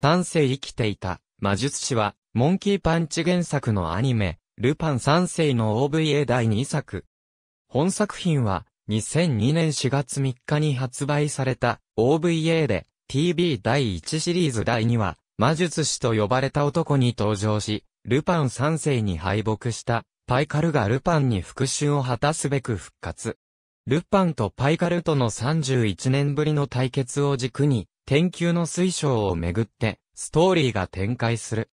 三世生きていた、魔術師は、モンキーパンチ原作のアニメ、ルパン三世の OVA 第2作。本作品は、2002年4月3日に発売された OVA で TV 第1シリーズ第2話、魔術師と呼ばれた男に登場し、ルパン三世に敗北したパイカルがルパンに復讐を果たすべく復活。ルパンとパイカルとの31年ぶりの対決を軸に、天球の水晶をめぐって、ストーリーが展開する。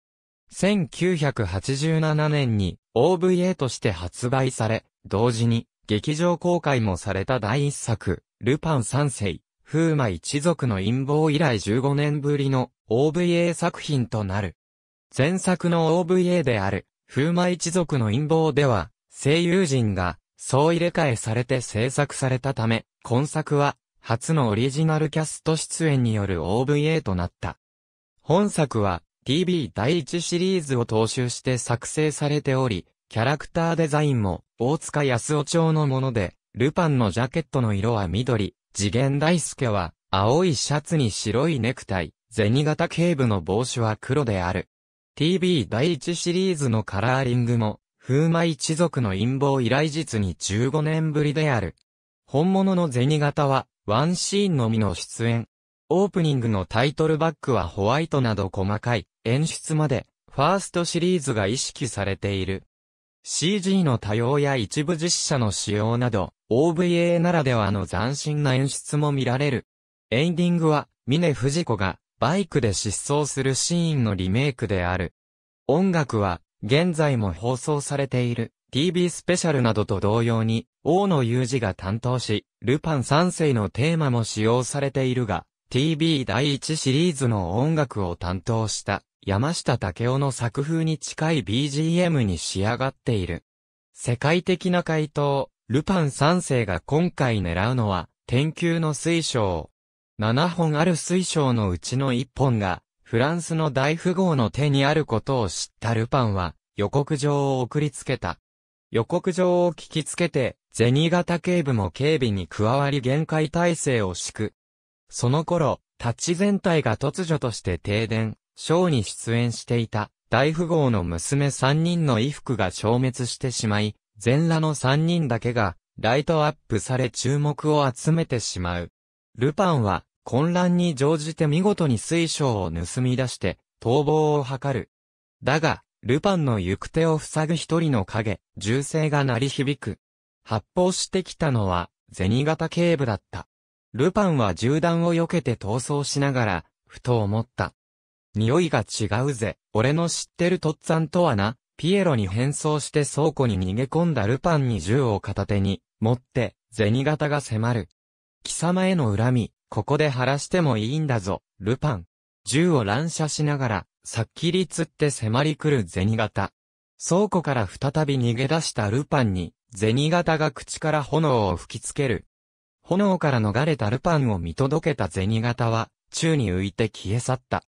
1987年に OVA として発売され、同時に劇場公開もされた第一作、ルパン三世、風魔一族の陰謀以来15年ぶりの OVA 作品となる。前作の OVA である、風魔一族の陰謀では、声優陣が、総入れ替えされて制作されたため、今作は、初のオリジナルキャスト出演による OVA となった。本作は TV 第1シリーズを踏襲して作成されており、キャラクターデザインも大塚康夫町のもので、ルパンのジャケットの色は緑、次元大介は青いシャツに白いネクタイ、銭形警部の帽子は黒である。TV 第1シリーズのカラーリングも、風魔一族の陰謀依頼実に15年ぶりである。本物の銭形は、ワンシーンのみの出演。オープニングのタイトルバックはホワイトなど細かい演出まで、ファーストシリーズが意識されている。CG の多様や一部実写の使用など、OVA ならではの斬新な演出も見られる。エンディングは、峰藤子がバイクで失踪するシーンのリメイクである。音楽は、現在も放送されている。TV スペシャルなどと同様に、王の友二が担当し、ルパン三世のテーマも使用されているが、TV 第1シリーズの音楽を担当した山下武雄の作風に近い BGM に仕上がっている。世界的な回答、ルパン三世が今回狙うのは、天球の水晶。7本ある水晶のうちの1本が、フランスの大富豪の手にあることを知ったルパンは、予告状を送りつけた。予告状を聞きつけて、銭形警部も警備に加わり限界体制を敷く。その頃、タッチ全体が突如として停電、ショーに出演していた大富豪の娘3人の衣服が消滅してしまい、全裸の3人だけがライトアップされ注目を集めてしまう。ルパンは混乱に乗じて見事に水晶を盗み出して逃亡を図る。だが、ルパンの行く手を塞ぐ一人の影、銃声が鳴り響く。発砲してきたのは、銭形警部だった。ルパンは銃弾を避けて逃走しながら、ふと思った。匂いが違うぜ、俺の知ってるとっつぁんとはな、ピエロに変装して倉庫に逃げ込んだルパンに銃を片手に、持って、銭形が迫る。貴様への恨み、ここで晴らしてもいいんだぞ、ルパン。銃を乱射しながら、殺気律って迫り来る銭形。倉庫から再び逃げ出したルパンに、銭形が口から炎を吹きつける。炎から逃れたルパンを見届けた銭形は、宙に浮いて消え去った。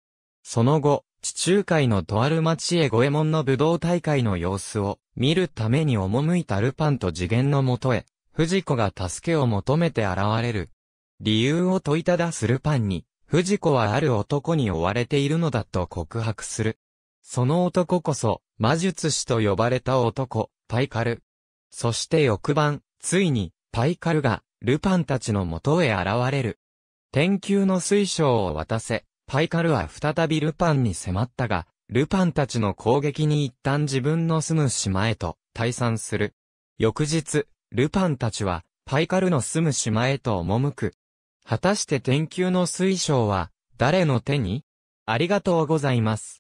その後、地中海のとある町へ五右衛門の武道大会の様子を見るために赴いたルパンと次元のもとへ、藤子が助けを求めて現れる。理由を問いただすルパンに、藤子はある男に追われているのだと告白する。その男こそ、魔術師と呼ばれた男、パイカル。そして翌晩、ついに、パイカルが、ルパンたちの元へ現れる。天球の水晶を渡せ、パイカルは再びルパンに迫ったが、ルパンたちの攻撃に一旦自分の住む島へと退散する。翌日、ルパンたちは、パイカルの住む島へと赴く。果たして天球の水晶は、誰の手にありがとうございます。